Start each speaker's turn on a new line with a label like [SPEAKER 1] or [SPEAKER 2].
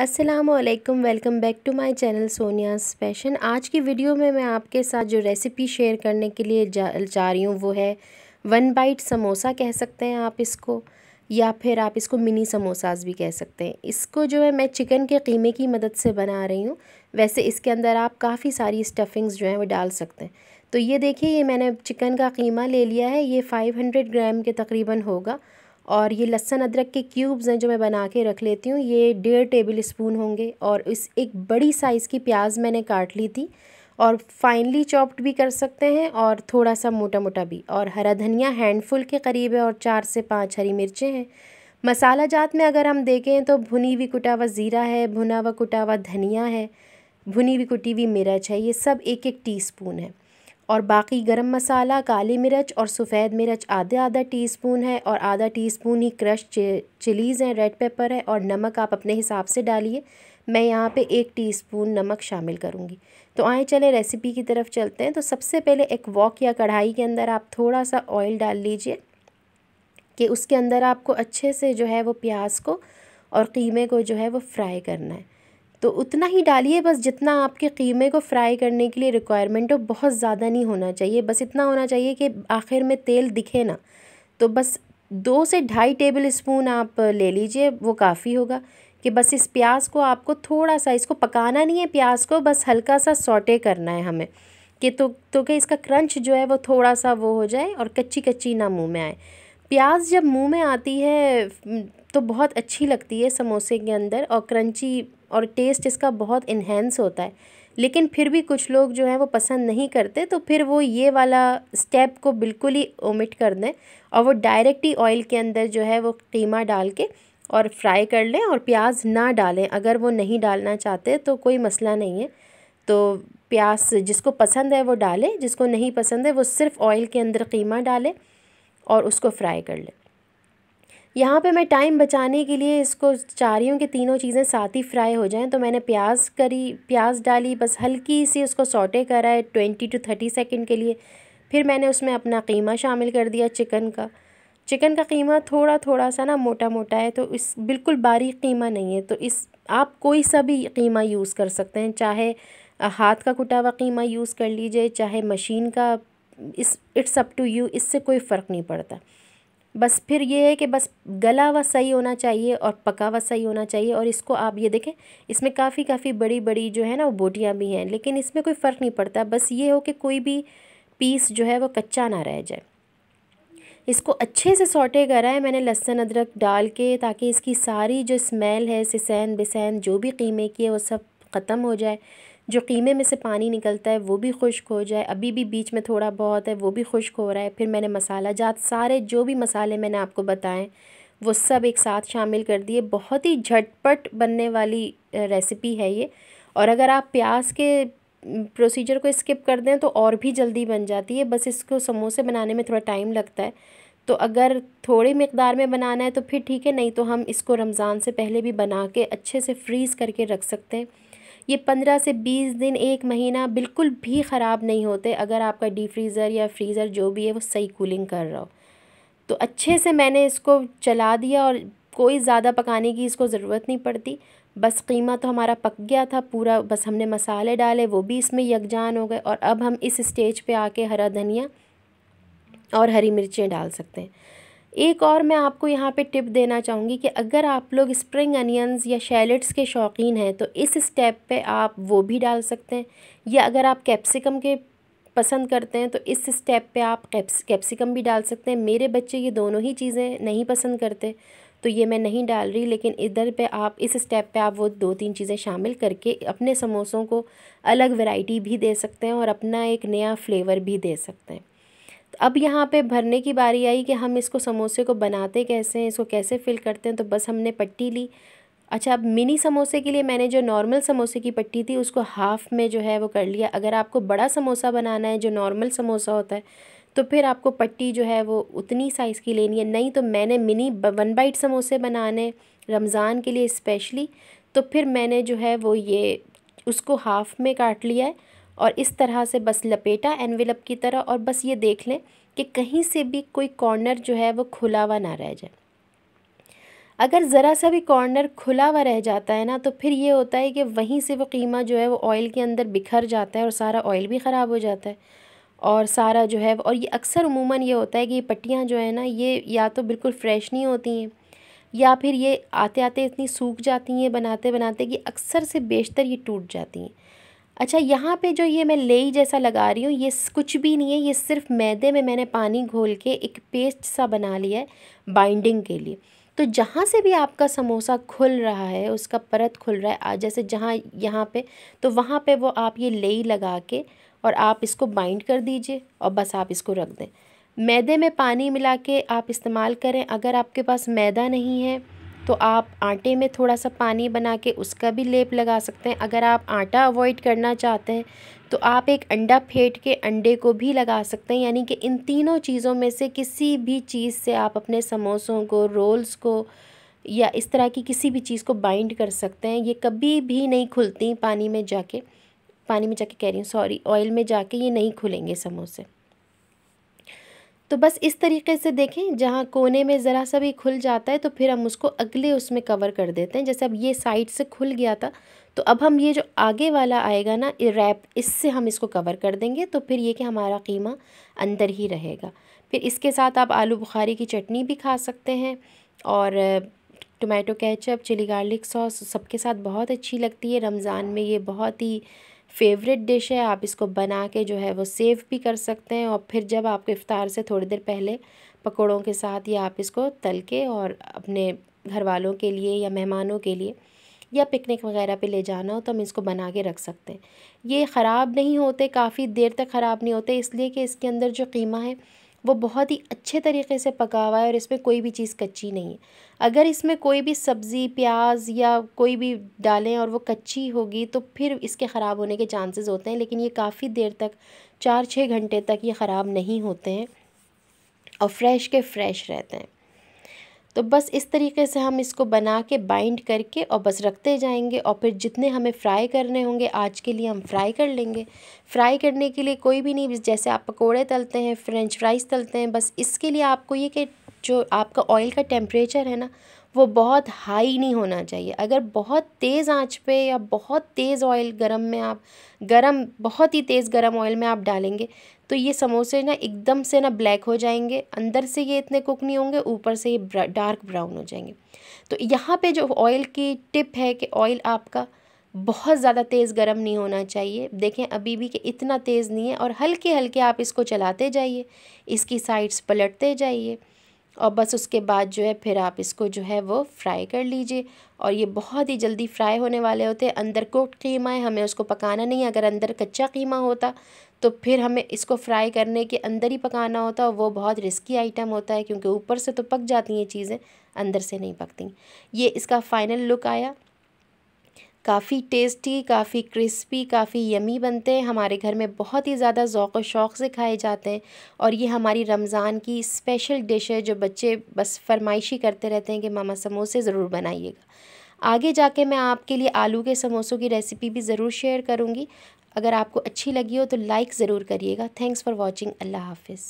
[SPEAKER 1] Aslam welcome back to my channel Sonia स्पेशन आज की वीडियो में मैं आपके साथ जो रेसिपी शेयर करने के लिए जा, जा रही हूँ वो है वन बाइट समोसा कह सकते हैं आप इसको या फिर आप इसको मिनी समोसाज भी कह सकते हैं इसको जो है मैं चिकन के कीमे की मदद से बना रही हूँ वैसे इसके अंदर आप काफ़ी सारी स्टफिंग्स जो हैं वो डाल सकते हैं तो ये देखिए ये मैंने चिकन का कीमा ले लिया है ये फाइव ग्राम के तकरीबन होगा और ये लहसन अदरक के क्यूब्स हैं जो मैं बना के रख लेती हूँ ये डेढ़ टेबल स्पून होंगे और इस एक बड़ी साइज़ की प्याज मैंने काट ली थी और फाइनली चॉप्ड भी कर सकते हैं और थोड़ा सा मोटा मोटा भी और हरा धनिया हैंडफुल के करीब है और चार से पाँच हरी मिर्चें हैं मसाला जात में अगर हम देखें तो भुनी हुई कुटा हुआ ज़ीरा है भुना हुआ कुटा हुआ धनिया है भुनी हुई कुटी हुई मिर्च है ये सब एक एक टीस्पून है और बाकी गरम मसाला काली मिर्च और सफ़ेद मिर्च आधा आधा टीस्पून है और आधा टीस्पून ही क्रश चिलीज़ हैं रेड पेपर है और नमक आप अपने हिसाब से डालिए मैं यहाँ पे एक टीस्पून नमक शामिल करूँगी तो आए चले रेसिपी की तरफ चलते हैं तो सबसे पहले एक वॉक या कढ़ाई के अंदर आप थोड़ा सा ऑयल डाल लीजिए कि उसके अंदर आपको अच्छे से जो है वो प्याज को और कीमे को जो है वो फ्राई करना है तो उतना ही डालिए बस जितना आपके कीमे को फ्राई करने के लिए रिक्वायरमेंट हो बहुत ज़्यादा नहीं होना चाहिए बस इतना होना चाहिए कि आखिर में तेल दिखे ना तो बस दो से ढाई टेबल स्पून आप ले लीजिए वो काफ़ी होगा कि बस इस प्याज को आपको थोड़ा सा इसको पकाना नहीं है प्याज को बस हल्का सा सोटे करना है हमें कि तो तो कि इसका क्रंच जो है वो थोड़ा सा वो हो जाए और कच्ची कच्ची ना मुंह में आए प्याज जब मुंह में आती है तो बहुत अच्छी लगती है समोसे के अंदर और क्रंची और टेस्ट इसका बहुत इन्हेंस होता है लेकिन फिर भी कुछ लोग जो हैं वो पसंद नहीं करते तो फिर वो ये वाला स्टेप को बिल्कुल ही ओमिट कर दें और वो डायरेक्ट ही ऑयल के अंदर जो है वो कीमा डाल के और फ्राई कर लें और प्याज ना डालें अगर वो नहीं डालना चाहते तो कोई मसला नहीं है तो प्याज जिसको पसंद है वो डालें जिसको नहीं पसंद है वो सिर्फ ऑयल के अंदर कीमा डालें और उसको फ्राई कर लें यहाँ पे मैं टाइम बचाने के लिए इसको चाह रही हूँ कि तीनों चीज़ें साथ ही फ्राई हो जाएं तो मैंने प्याज करी प्याज डाली बस हल्की सी उसको सोटे करा है ट्वेंटी टू थर्टी सेकेंड के लिए फिर मैंने उसमें अपना कीमा शामिल कर दिया चिकन का चिकन का कीमा थोड़ा थोड़ा सा ना मोटा मोटा है तो इस बिल्कुल बारीक कीमा नहीं है तो इस आप कोई सा भी कीमा यूज़ कर सकते हैं चाहे हाथ का कुटा हुआ कीमा यूज़ कर लीजिए चाहे मशीन का इस इट्स अप टू यू इससे कोई फ़र्क नहीं पड़ता बस फिर ये है कि बस गला हुआ सही होना चाहिए और पका हुआ सही होना चाहिए और इसको आप ये देखें इसमें काफ़ी काफ़ी बड़ी बड़ी जो है ना वो बोटियाँ भी हैं लेकिन इसमें कोई फ़र्क नहीं पड़ता बस ये हो कि कोई भी पीस जो है वो कच्चा ना रह जाए इसको अच्छे से सोटे करा है मैंने लहसन अदरक डाल के ताकि इसकी सारी जो स्मेल है सिसैन बिसैन जो भी कीमे की है वो सब ख़त्म हो जाए जो क़ीमे में से पानी निकलता है वो भी खुश्क हो जाए अभी भी बीच में थोड़ा बहुत है वो भी खुश्क हो रहा है फिर मैंने मसाला जात सारे जो भी मसाले मैंने आपको बताएं वो सब एक साथ शामिल कर दिए बहुत ही झटपट बनने वाली रेसिपी है ये और अगर आप प्याज के प्रोसीजर को स्किप कर दें तो और भी जल्दी बन जाती है बस इसको समोसे बनाने में थोड़ा टाइम लगता है तो अगर थोड़ी मकदार में बनाना है तो फिर ठीक है नहीं तो हम इसको रमज़ान से पहले भी बना के अच्छे से फ्रीज़ करके रख सकते हैं ये पंद्रह से बीस दिन एक महीना बिल्कुल भी ख़राब नहीं होते अगर आपका डी फ्रीज़र या फ्रीज़र जो भी है वो सही कूलिंग कर रहा हो तो अच्छे से मैंने इसको चला दिया और कोई ज़्यादा पकाने की इसको ज़रूरत नहीं पड़ती बस कीमा तो हमारा पक गया था पूरा बस हमने मसाले डाले वो भी इसमें यकजान हो गए और अब हम इस स्टेज पे आके हरा धनिया और हरी मिर्चें डाल सकते हैं एक और मैं आपको यहाँ पे टिप देना चाहूँगी कि अगर आप लोग स्प्रिंग अनियंस या शैलेट्स के शौकीन हैं तो इस स्टेप पे आप वो भी डाल सकते हैं या अगर आप कैप्सिकम के पसंद करते हैं तो इस स्टेप पे आप कैप्स कैप्सिकम भी डाल सकते हैं मेरे बच्चे ये दोनों ही चीज़ें नहीं पसंद करते तो ये मैं नहीं डाल रही लेकिन इधर पे आप इस स्टेप पे आप वो दो तीन चीज़ें शामिल करके अपने समोसों को अलग वैरायटी भी दे सकते हैं और अपना एक नया फ्लेवर भी दे सकते हैं अब यहाँ पे भरने की बारी आई कि हम इसको समोसे को बनाते कैसे हैं इसको कैसे फिल करते हैं तो बस हमने पट्टी ली अच्छा अब मिनी समोसे के लिए मैंने जो नॉर्मल समोसे की पट्टी थी उसको हाफ़ में जो है वो कर लिया अगर आपको बड़ा समोसा बनाना है जो नॉर्मल समोसा होता है तो फिर आपको पट्टी जो है वो उतनी साइज़ की लेनी है नहीं तो मैंने मिनी वन बाइट समोसे बनाने रमज़ान के लिए स्पेशली तो फिर मैंने जो है वो ये उसको हाफ़ में काट लिया है और इस तरह से बस लपेटा एनवेलप की तरह और बस ये देख लें कि कहीं से भी कोई कॉर्नर जो है वो खुला हुआ ना रह जाए अगर ज़रा सा भी कॉर्नर खुला हुआ रह जाता है ना तो फिर ये होता है कि वहीं से वो कीमा जो है वो ऑयल के अंदर बिखर जाता है और सारा ऑयल भी ख़राब हो जाता है और सारा जो है और ये अक्सर उमूमन ये होता है कि ये पट्टियाँ जो है ना ये या तो बिल्कुल फ्रेश नहीं होती हैं या फिर ये आते आते इतनी सूख जाती हैं बनाते बनाते कि अक्सर से बेशतर ये टूट जाती हैं अच्छा यहाँ पे जो ये मैं लेई जैसा लगा रही हूँ ये कुछ भी नहीं है ये सिर्फ मैदे में मैंने पानी घोल के एक पेस्ट सा बना लिया है बाइंडिंग के लिए तो जहाँ से भी आपका समोसा खुल रहा है उसका परत खुल रहा है जैसे जहाँ यहाँ पे तो वहाँ पे वो आप ये लेई लगा के और आप इसको बाइंड कर दीजिए और बस आप इसको रख दें मैदे में पानी मिला के आप इस्तेमाल करें अगर आपके पास मैदा नहीं है तो आप आटे में थोड़ा सा पानी बना के उसका भी लेप लगा सकते हैं अगर आप आटा अवॉइड करना चाहते हैं तो आप एक अंडा फेंट के अंडे को भी लगा सकते हैं यानी कि इन तीनों चीज़ों में से किसी भी चीज़ से आप अपने समोसों को रोल्स को या इस तरह की किसी भी चीज़ को बाइंड कर सकते हैं ये कभी भी नहीं खुलती पानी में जाके पानी में जाके कह रही हूँ सॉरी ऑयल में जाके ये नहीं खुलेंगे समोसे तो बस इस तरीके से देखें जहाँ कोने में ज़रा सा भी खुल जाता है तो फिर हम उसको अगले उसमें कवर कर देते हैं जैसे अब ये साइड से खुल गया था तो अब हम ये जो आगे वाला आएगा ना रैप इससे हम इसको कवर कर देंगे तो फिर ये कि हमारा कीमा अंदर ही रहेगा फिर इसके साथ आप आलू बुखारी की चटनी भी खा सकते हैं और tomato ketchup chilli garlic sauce सबके साथ बहुत अच्छी लगती है रमज़ान में ये बहुत ही फेवरेट डिश है आप इसको बना के जो है वो सेव भी कर सकते हैं और फिर जब आपको इफ़ार से थोड़ी देर पहले पकौड़ों के साथ या आप इसको तल के और अपने घर वालों के लिए या मेहमानों के लिए या पिकनिक वगैरह पे ले जाना हो तो हम इसको बना के रख सकते हैं ये ख़राब नहीं होते काफ़ी देर तक ख़राब नहीं होते इसलिए कि इसके अंदर जो कीमा है वो बहुत ही अच्छे तरीके से पका हुआ है और इसमें कोई भी चीज़ कच्ची नहीं है अगर इसमें कोई भी सब्ज़ी प्याज या कोई भी डालें और वो कच्ची होगी तो फिर इसके ख़राब होने के चांसेस होते हैं लेकिन ये काफ़ी देर तक चार छः घंटे तक ये ख़राब नहीं होते हैं और फ्रेश के फ्रेश रहते हैं तो बस इस तरीके से हम इसको बना के बाइंड करके और बस रखते जाएंगे और फिर जितने हमें फ्राई करने होंगे आज के लिए हम फ्राई कर लेंगे फ्राई करने के लिए कोई भी नहीं जैसे आप पकोड़े तलते हैं फ्रेंच फ्राइज़ तलते हैं बस इसके लिए आपको ये कि जो आपका ऑयल का टेम्परेचर है ना वो बहुत हाई नहीं होना चाहिए अगर बहुत तेज़ आंच पे या बहुत तेज़ ऑयल गरम में आप गरम बहुत ही तेज़ गरम ऑयल में आप डालेंगे तो ये समोसे ना एकदम से ना ब्लैक हो जाएंगे अंदर से ये इतने कुक नहीं होंगे ऊपर से ये डार्क ब्राउन हो जाएंगे तो यहाँ पे जो ऑयल की टिप है कि ऑयल आपका बहुत ज़्यादा तेज़ गर्म नहीं होना चाहिए देखें अभी भी कि इतना तेज़ नहीं है और हल्के हल्के आप इसको चलाते जाइए इसकी साइड्स पलटते जाइए और बस उसके बाद जो है फिर आप इसको जो है वो फ्राई कर लीजिए और ये बहुत ही जल्दी फ्राई होने वाले होते हैं अंदर कुकड कीमा है हमें उसको पकाना नहीं अगर अंदर कच्चा कीमा होता तो फिर हमें इसको फ्राई करने के अंदर ही पकाना होता और वो बहुत रिस्की आइटम होता है क्योंकि ऊपर से तो पक जाती हैं चीज़ें अंदर से नहीं पकती ये इसका फ़ाइनल लुक आया काफ़ी टेस्टी काफ़ी क्रिस्पी काफ़ी यमी बनते हैं हमारे घर में बहुत ही ज़्यादा ज़ौक़ शौक़ से खाए जाते हैं और ये हमारी रमज़ान की स्पेशल डिश है जो बच्चे बस फरमाइशी करते रहते हैं कि मामा समोसे ज़रूर बनाइएगा आगे जाके मैं आपके लिए आलू के समोसों की रेसिपी भी ज़रूर शेयर करूँगी अगर आपको अच्छी लगी हो तो लाइक ज़रूर करिएगा थैंक्स फ़ॉर वॉचिंग अल्लाह हाफिज़